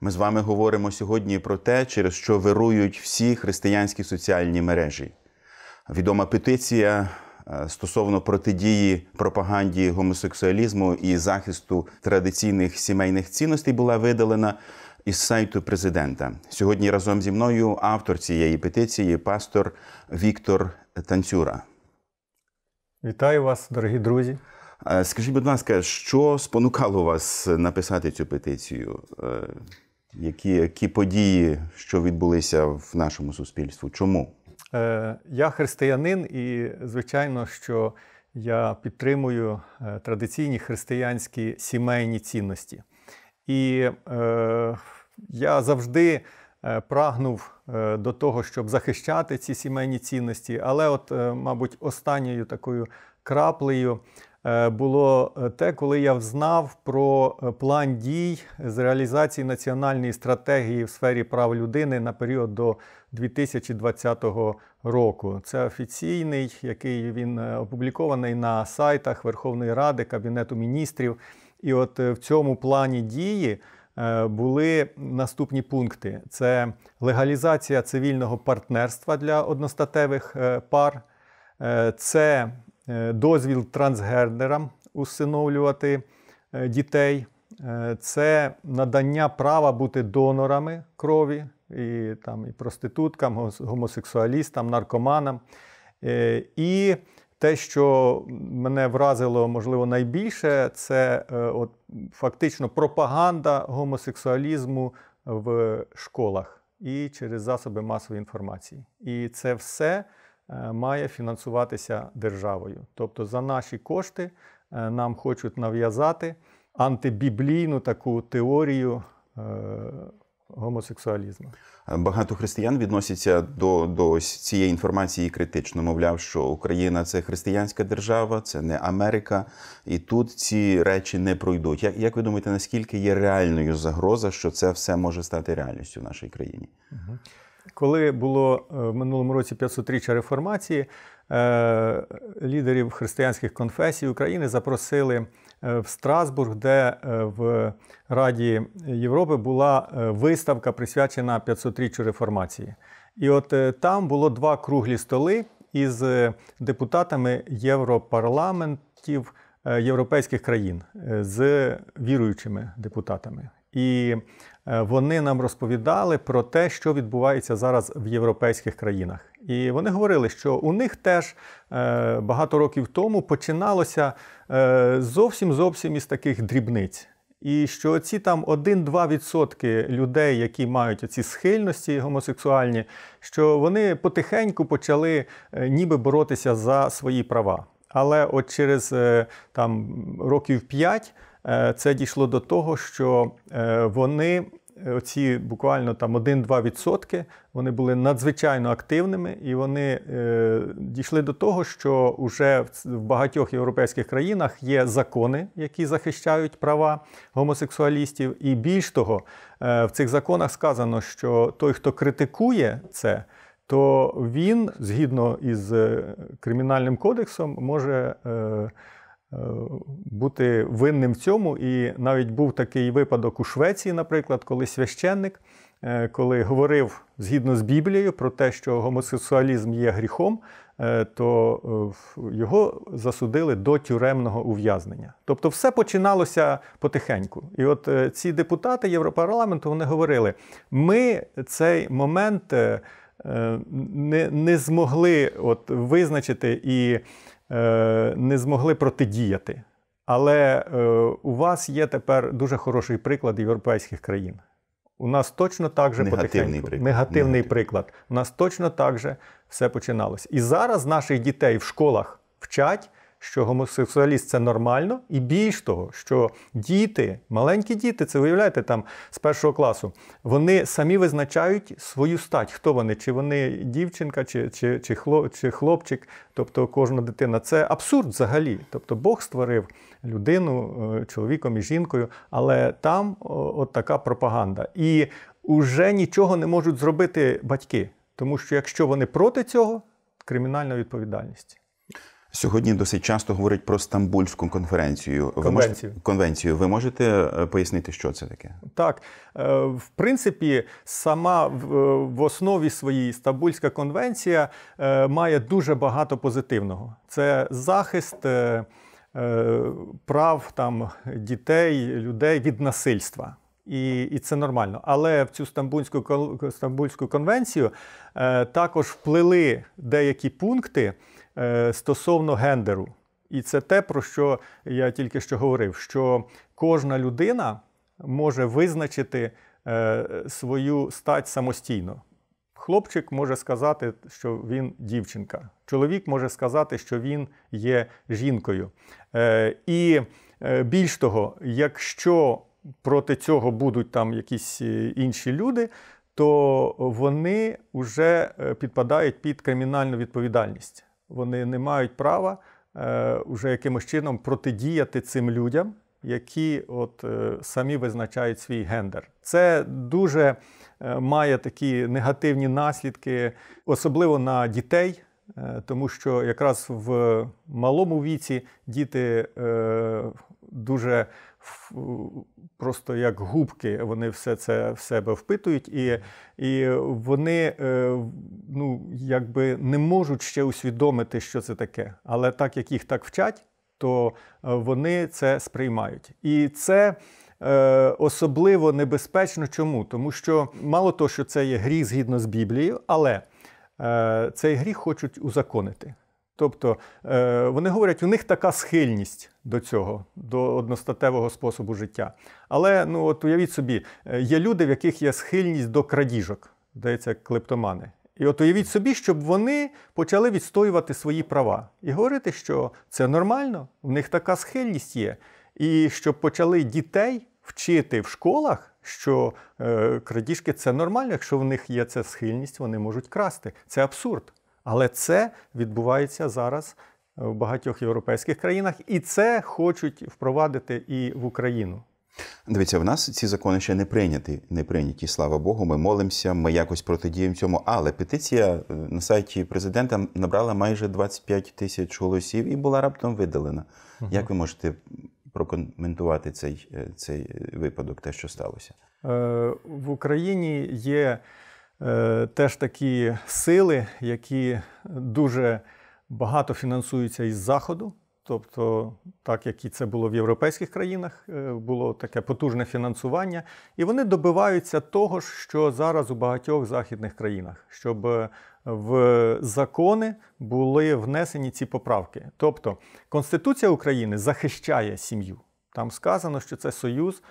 Ми з вами говоримо сьогодні про те, через що вирують всі християнські соціальні мережі. Відома петиція е, стосовно протидії пропаганді гомосексуалізму і захисту традиційних сімейних цінностей була видалена із сайту президента. Сьогодні разом зі мною автор цієї петиції, пастор Віктор Танцюра. Вітаю вас, дорогі друзі. Е, скажіть, будь ласка, що спонукало вас написати цю петицію? Е, які які події, що відбулися в нашому суспільстві? Чому? Е, Я християнин, і звичайно, що я підтримую е, традиційні християнські сімейні цінності. І е, я завжди е, прагнув е, до того, щоб захищати ці сімейні цінності, але, от, мабуть, останньою такою краплею Е, було е, те, коли я взнав про е, план дій з реалізації національної стратегії в сфері прав людини на період до 2020 року. Це офіційний, який він опублікований на сайтах Верховної Ради, Кабінету міністрів. І от в цьому плані дії. Були наступні пункти: це легалізація цивільного партнерства для одностатевих пар, це Е, дозвіл трансгендерам усиновлювати е, дітей, е, це надання права бути донорами крові, і там, і проституткам, гомосексуалістам, наркоманам. І те, що мене вразило, можливо, найбільше, це от, фактично пропаганда гомосексуалізму в школах і через засоби масової інформації. І це все. Е, має фінансуватися державою. Тобто за наші кошти е, нам хочуть нав'язати антибіблійну таку теорію е, гомосексуалізму. Багато християн відносяться до до цієї інформації критично, мовляв, що Україна це християнська держава, це не Америка, і тут ці речі не пройдуть. Як як ви думаєте, наскільки є реальною загроза, що це все може стати реальністю в нашій країні? Угу коли було е, в минулому році 500-річчя реформації, е, лідерів християнських конфесій України запросили е, в Страсбург, де в Раді Європи була виставка присвячена 500-річчю реформації. І от там було два круглі столи із депутатами Європарламентів європейських країн з віруючими депутатами і е, вони нам розповідали про те, що відбувається зараз в європейських країнах. І вони говорили, що у них теж е, багато років тому починалося е, зовсім зовсім із таких дрібниць. І що ці там 1-2% людей, які мають ці схильності гомосексуальні, що вони потихеньку почали ніби боротися за свої права. Але от через там років 5 Е, це дійшло до того, що е, вони оці буквально там 1-2 вони були надзвичайно активними, і вони е, дійшли до того, що вже в багатьох європейських країнах є закони, які захищають права гомосексуалістів. І більш того, в цих законах сказано, що той, хто критикує це. То він згідно із кримінальним кодексом може Е, бути винним в цьому. І навіть був такий випадок у Швеції, наприклад, коли священник, е, коли говорив згідно з Біблією про те, що гомосексуалізм є гріхом, е, то його засудили до тюремного ув'язнення. Тобто, все починалося потихеньку. І от ці депутати Європарламенту вони говорили: ми цей момент. Не не змогли от визначити і Е, не змогли протидіяти. Але е, у вас є тепер дуже хороший приклад європейських країн. У нас точно так же негативний приклад. негативний Негатив. приклад. У нас точно так же все починалось. І зараз наших дітей в школах вчать що гомосексуаліст це нормально, і більш того, що діти, маленькі діти, це виявляєте там з першого класу, вони самі визначають свою стать, хто вони, чи вони дівчинка, чи чи, чи, хлоп, чи хлопчик, тобто кожна дитина. Це абсурд взагалі. Тобто Бог створив людину е, чоловіком і жінкою, але там от така пропаганда. І вже нічого не можуть зробити батьки, тому що якщо вони проти цього, кримінальна відповідальність сьогодні досить часто говорить про Стамбульську конференцію. Ви конвенцію. Можете, конвенцію. Ви можете е, пояснити, що це таке? Так, е, в принципі, сама е, в основі своїй Стамбульська конвенція має дуже багато позитивного. Це захист. Прав там дітей, людей від насильства, і і це нормально. Але в цю Стамбульську Стамбульську конвенцію також вплили деякі пункти. Е, стосовно гендеру. І це те, про що я тільки що говорив: що кожна людина може визначити е, свою стать самостійно. Хлопчик може сказати, що він дівчинка. Чоловік може сказати, що він є жінкою. Е, і більш того, якщо проти цього будуть там якісь інші люди, то вони вже підпадають під кримінальну відповідальність. Вони не мають права вже е, якимось чином протидіяти цим людям, які от е, самі визначають свій гендер. Це дуже е, має такі негативні наслідки, особливо на дітей. Тому що якраз в малому віці діти дуже просто як губки, вони все це в себе впитують, і і вони е, ну, якби не можуть ще усвідомити, що це таке. Але так як їх так вчать, то е, вони це сприймають. І це. Е, особливо небезпечно чому? Тому що мало того, що це є гріх згідно з Біблією, але цей гріх хочуть узаконити. Тобто е, вони говорять, у них така схильність до цього, до одностатевого способу життя. Але ну от уявіть собі, е, є люди, в яких є схильність до крадіжок, здається, клептомани. І от уявіть собі, щоб вони почали відстоювати свої права і говорити, що це нормально, в них така схильність є. І щоб почали дітей вчити в школах, що е, крадіжки це нормально, якщо в них є ця схильність, вони можуть красти. Це абсурд. Але це відбувається зараз е, в багатьох європейських країнах, і це хочуть впровадити і в Україну. Дивіться, в нас ці закони ще не прийняті, не прийняті, слава Богу. Ми молимося, ми якось протидіємо цьому. Але петиція е, на сайті президента набрала майже 25 тисяч голосів і була раптом видалена. Угу. Як ви можете прокоментувати цей, е, цей випадок, те, що сталося? В Україні є Е, теж такі сили, які дуже багато фінансуються із Заходу. Тобто, так як і це було в європейських країнах, е, було таке потужне фінансування, і вони добиваються того, що зараз у багатьох західних країнах, щоб е, в закони були внесені ці поправки. Тобто Конституція України захищає сім'ю. Там сказано, що це союз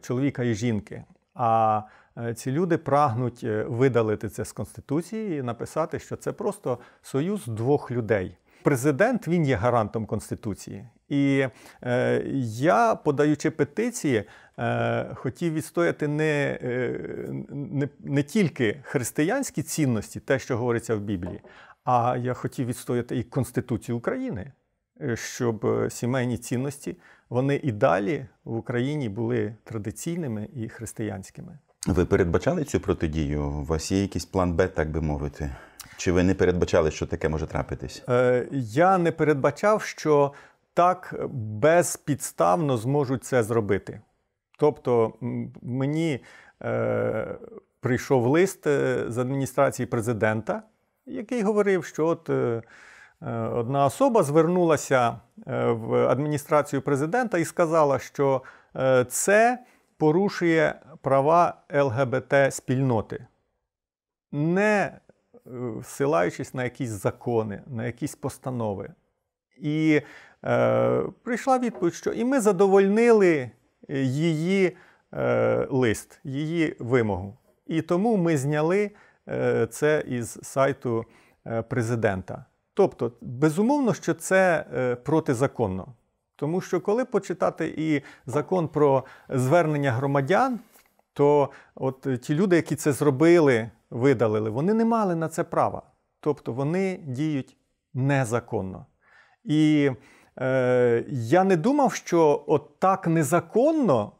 чоловіка і жінки. А Е, ці люди прагнуть е, видалити це з Конституції і написати, що це просто союз двох людей. Президент він є гарантом Конституції. І е, я, подаючи петиції, е, хотів відстояти не, е, не, не тільки християнські цінності, те, що говориться в Біблії, а я хотів відстояти і Конституцію України. Е, щоб е, сімейні цінності вони і далі в Україні були традиційними і християнськими. Ви передбачали цю протидію? У вас є якийсь план Б, так би мовити? Чи ви не передбачали, що таке може трапитись? Е, я не передбачав, що так безпідставно зможуть це зробити. Тобто мені е, прийшов лист з адміністрації президента, який говорив, що от. Е, Е, одна особа звернулася е, в адміністрацію президента і сказала, що е, це порушує права ЛГБТ-спільноти, не всилаючись на якісь закони, на якісь постанови. І е, прийшла відповідь, що і ми задовольнили її е, лист, її вимогу. І тому ми зняли е, це із сайту президента. Тобто, безумовно, що це е, протизаконно. Тому що коли почитати і закон про звернення громадян, то от е, ті люди, які це зробили, видалили, вони не мали на це права. Тобто вони діють незаконно. І е, я не думав, що от так незаконно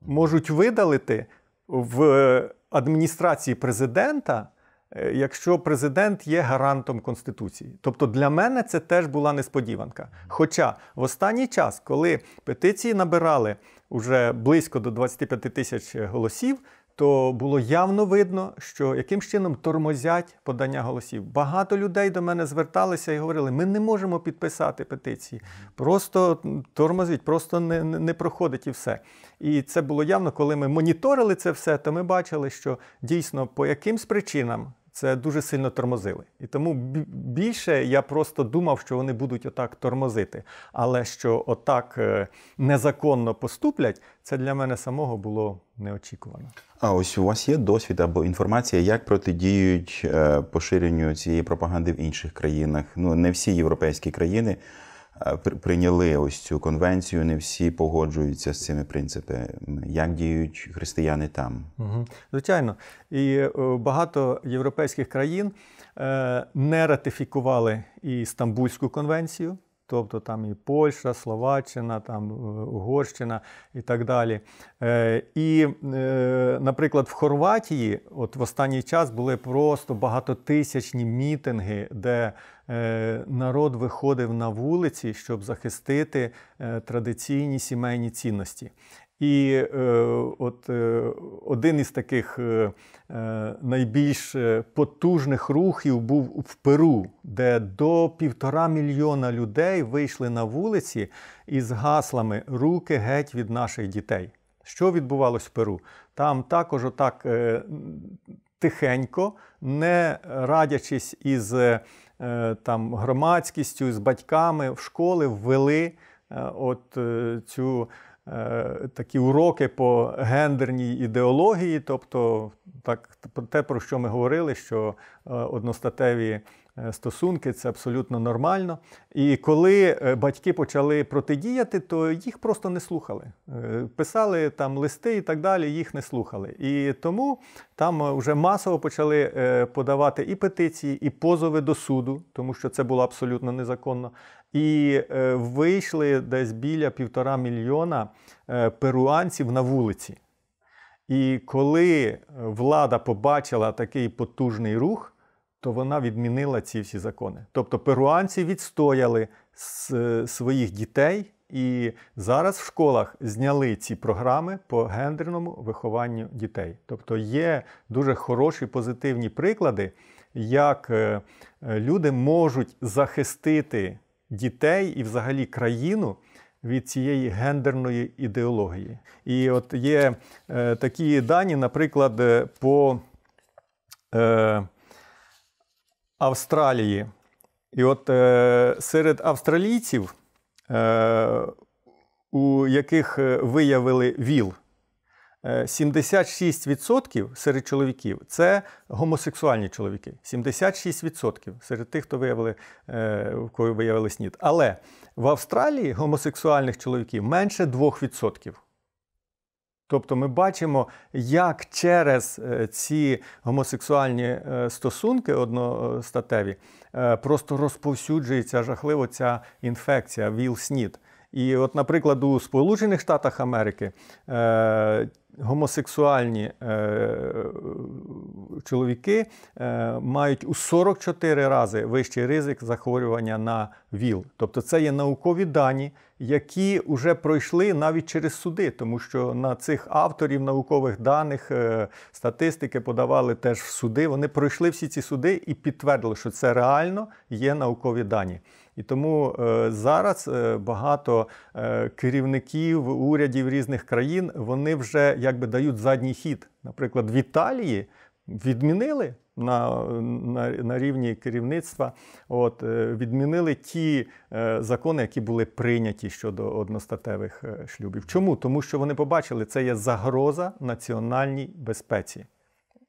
можуть видалити в е, адміністрації президента Е, якщо президент є гарантом Конституції. Тобто для мене це теж була несподіванка. Хоча в останній час, коли петиції набирали уже близько до 25 тисяч голосів, то було явно видно, що яким чином тормозять подання голосів. Багато людей до мене зверталися і говорили: ми не можемо підписати петиції, просто тормозить, просто не, не проходить і все. І це було явно, коли ми моніторили це все, то ми бачили, що дійсно по якимсь причинам це дуже сильно тормозили. І тому більше я просто думав, що вони будуть отак тормозити. Але що отак е, незаконно поступлять, це для мене самого було неочікувано. А ось у вас є досвід або інформація, як протидіють е, поширенню цієї пропаганди в інших країнах? Ну не всі європейські країни. Е, прийняли ось цю конвенцію, не всі погоджуються з цими принципами. Як діють християни там? Угу. Звичайно, і е, багато європейських країн е, не ратифікували і Стамбульську конвенцію. Тобто там і Польща, Словаччина, там е, Угорщина і так далі. Е, і, е, наприклад, в Хорватії, от в останній час були просто багатотисячні мітинги, де народ виходив на вулиці, щоб захистити традиційні сімейні цінності. І е, от е, один із таких е, е найбільш е, потужних рухів був в Перу, де до півтора мільйона людей вийшли на вулиці із гаслами руки геть від наших дітей. Що відбувалось в Перу? Там також отак е, тихенько, не радячись із там, громадськістю, з батьками в школи ввели от цю. Е, такі уроки по гендерній ідеології, тобто так, те, про що ми говорили, що е, одностатеві е, стосунки це абсолютно нормально. І коли батьки почали протидіяти, то їх просто не слухали. Писали там листи і так далі, їх не слухали. І тому там вже масово почали подавати і петиції, і позови до суду, тому що це було абсолютно незаконно. І е, вийшли десь біля півтора мільйона е, перуанців на вулиці. І коли е, влада побачила такий потужний рух, то вона відмінила ці всі закони. Тобто перуанці відстояли своїх дітей, і зараз в школах зняли ці програми по гендерному вихованню дітей. Тобто є дуже хороші позитивні приклади, як люди можуть захистити дітей і взагалі країну. Від цієї гендерної ідеології. І от є е, такі дані, наприклад, е, по е, Австралії. І от е, серед австралійців, е, у яких е, виявили ВІЛ, 76% е, серед чоловіків це гомосексуальні чоловіки. 76% серед тих, хто виявили, е, в кого виявили СНІД. Але в Австралії гомосексуальних чоловіків менше 2%. Тобто ми бачимо, як через е, ці гомосексуальні стосунки одностатеві просто розповсюджується жахливо ця інфекція, віл снід. І, от, наприклад, у Сполучених Штатах Америки гомосексуальні е, чоловіки е, мають у 44 рази вищий ризик захворювання на ВІЛ. Тобто це є наукові дані, які вже пройшли навіть через суди, тому що на цих авторів наукових даних е, статистики подавали теж в суди. Вони пройшли всі ці суди і підтвердили, що це реально є наукові дані. І тому зараз багато керівників урядів різних країн вони вже якби дають задній хід. Наприклад, в Італії відмінили на на, на рівні керівництва, от, е, відмінили ті е, закони, які були прийняті щодо одностатевих е, шлюбів. Чому? Тому що вони побачили, це є загроза національній безпеці.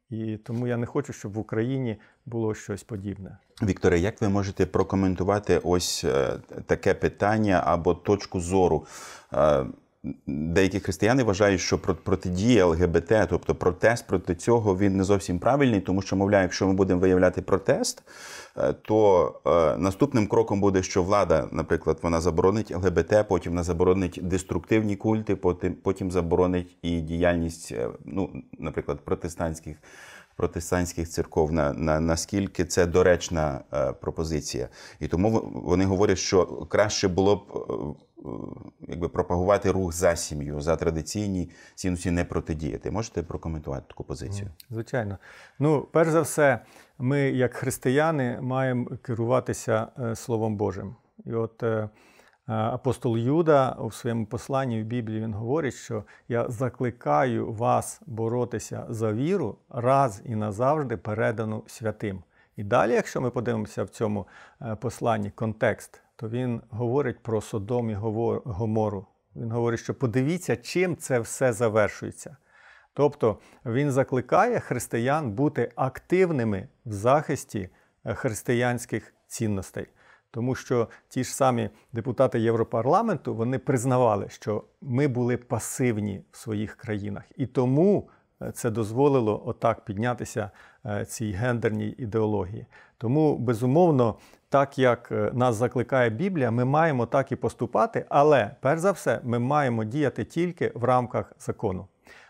І тому я не хочу, щоб в Україні було щось подібне. Вікторе, як ви можете прокоментувати ось таке питання або точку зору? деякі християни вважають, що протидія ЛГБТ, тобто протест проти цього, він не зовсім правильний, тому що, мовляв, якщо ми будемо виявляти протест, е, то е, наступним кроком буде, що влада, наприклад, вона заборонить ЛГБТ, потім вона заборонить деструктивні культи, потім потім заборонить і діяльність, е, ну, наприклад, протестантських. Протестантських церков на, на наскільки це доречна е, пропозиція, і тому вони говорять, що краще було б Е, якби пропагувати рух за сім'ю, за традиційні цінності не протидіяти. Можете прокоментувати таку позицію? Звичайно. Ну, перш за все, ми, як християни, маємо керуватися е, Словом Божим. І от е, апостол Юда у своєму посланні в Біблії він говорить, що я закликаю вас боротися за віру раз і назавжди передану святим. І далі, якщо ми подивимося в цьому е, посланні контекст, то він говорить про Содом і Гомору. Він говорить, що подивіться, чим це все завершується. Тобто він закликає християн бути активними в захисті е, християнських цінностей. Тому що ті ж самі депутати Європарламенту вони признавали, що ми були пасивні в своїх країнах, і тому це дозволило отак піднятися е, цій гендерній ідеології. Тому, безумовно, так як е, нас закликає Біблія, ми маємо так і поступати, але перш за все, ми маємо діяти тільки в рамках закону.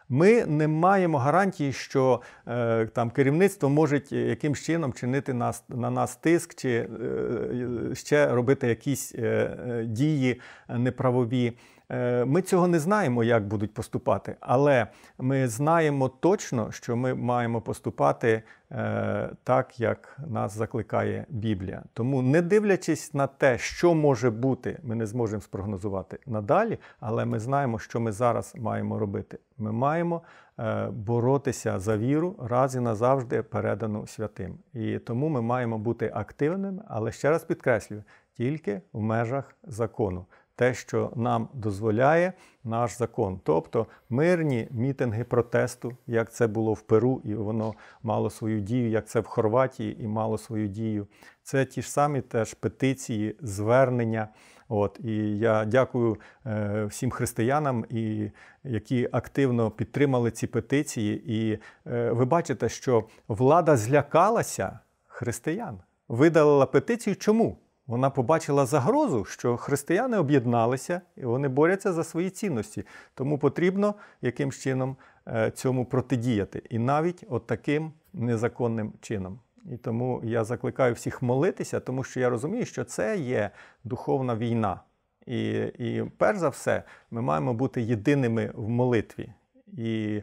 Ми не маємо гарантії, що е, там керівництво може е, якимсь чином чинити нас на нас тиск, чи е, ще робити якісь е, дії неправові. Е, ми цього не знаємо, як будуть поступати, але ми знаємо точно, що ми маємо поступати е, так, як нас закликає Біблія. Тому, не дивлячись на те, що може бути, ми не зможемо спрогнозувати надалі, але ми знаємо, що ми зараз маємо робити. Ми маємо е, боротися за віру раз і назавжди передану святим. І тому ми маємо бути активними, але ще раз підкреслюю, тільки в межах закону те, що нам дозволяє наш закон. Тобто мирні мітинги протесту, як це було в Перу, і воно мало свою дію, як це в Хорватії і мало свою дію. Це ті ж самі теж петиції, звернення. От І я дякую е, всім християнам, і, які активно підтримали ці петиції. І е, ви бачите, що влада злякалася християн, видалила петицію. Чому? Вона побачила загрозу, що християни об'єдналися і вони борються за свої цінності. Тому потрібно якимсь чином е, цьому протидіяти. І навіть от таким незаконним чином. І тому я закликаю всіх молитися, тому що я розумію, що це є духовна війна. І, і перш за все, ми маємо бути єдиними в молитві. І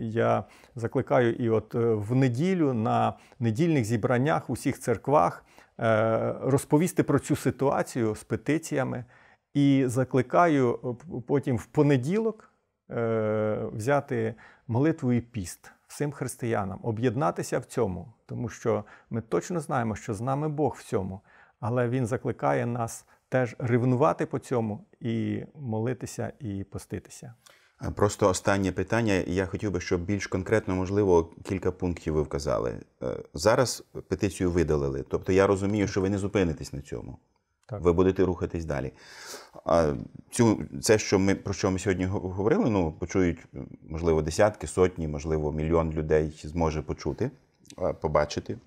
я закликаю і от е, в неділю на недільних зібраннях усіх церквах Е, розповісти про цю ситуацію з петиціями. І закликаю е, потім в понеділок е, взяти молитву і піст всім християнам, об'єднатися в цьому, тому що ми точно знаємо, що з нами Бог в цьому, але Він закликає нас теж ревнувати по цьому і молитися і поститися. Просто останнє питання. Я хотів би, щоб більш конкретно, можливо, кілька пунктів ви вказали. Е, зараз петицію видалили. Тобто я розумію, що ви не зупинитесь на цьому. Так. Ви будете рухатись далі. А цю, Це, що ми, про що ми сьогодні говорили, ну, почують, можливо, десятки, сотні, можливо, мільйон людей зможе почути, е, побачити.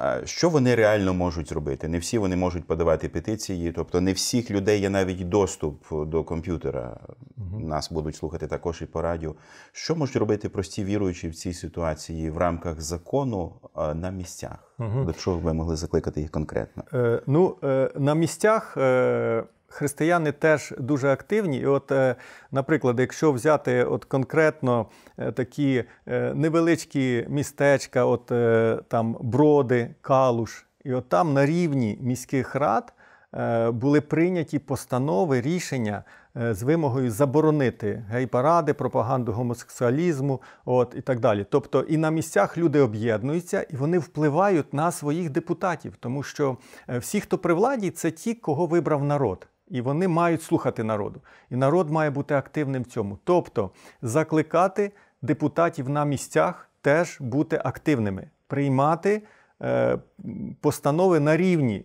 Е, що вони реально можуть зробити? Не всі вони можуть подавати петиції, тобто не всіх людей є навіть доступ до комп'ютера. Нас будуть слухати також і по радіо. Що можуть робити прості віруючі в цій ситуації в рамках закону е, на місцях? Угу. До чого ви могли закликати їх конкретно? Е, Ну е, на місцях. Е... Християни теж дуже активні, і от, е, наприклад, якщо взяти от конкретно е, такі невеличкі містечка, от там броди, калуш, і от там на рівні міських рад були прийняті постанови рішення. Е, з вимогою заборонити гей-паради, пропаганду гомосексуалізму, от і так далі. Тобто і на місцях люди об'єднуються і вони впливають на своїх депутатів, тому що е, всі, хто при владі, це ті, кого вибрав народ. І вони мають слухати народу. І народ має бути активним в цьому. Тобто закликати депутатів на місцях теж бути активними, приймати е, постанови на рівні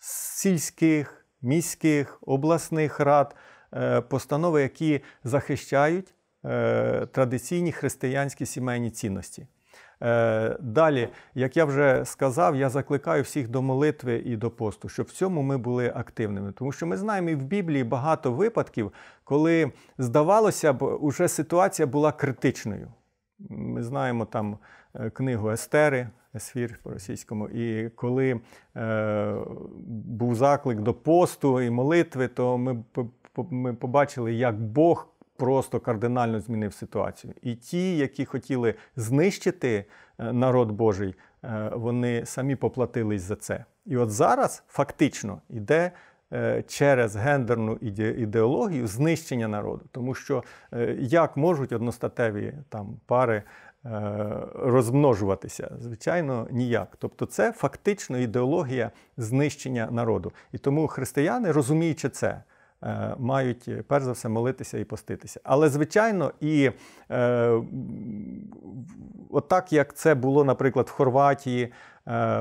сільських, міських, обласних рад. Е, постанови, які захищають е, традиційні християнські сімейні цінності. Е, далі, як я вже сказав, я закликаю всіх до молитви і до посту, щоб в цьому ми були активними. Тому що ми знаємо і в Біблії багато випадків, коли здавалося б, уже ситуація була критичною. Ми знаємо там книгу Естери, сфір по російському. І коли е, був заклик до посту і молитви, то ми, ми побачили, як Бог. Просто кардинально змінив ситуацію. І ті, які хотіли знищити е, народ Божий, е, вони самі поплатились за це. І от зараз фактично йде е, через гендерну ідеологію знищення народу, тому що як можуть одностатеві там пари Е, розмножуватися. Звичайно, ніяк. Тобто, це фактично ідеологія знищення народу. І тому християни, розуміючи це, е, мають перш за все молитися і поститися. Але, звичайно, і е, отак, як це було, наприклад, в Хорватії. Е,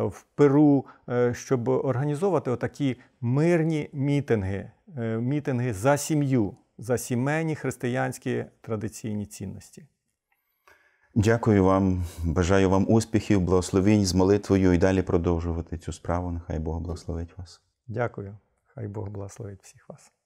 в Перу, щоб організовувати отакі мирні мітинги, мітинги за сім'ю, за сімейні християнські традиційні цінності. Дякую вам, бажаю вам успіхів, благословінь з молитвою і далі продовжувати цю справу. Нехай Бог благословить вас. Дякую, хай Бог благословить всіх вас.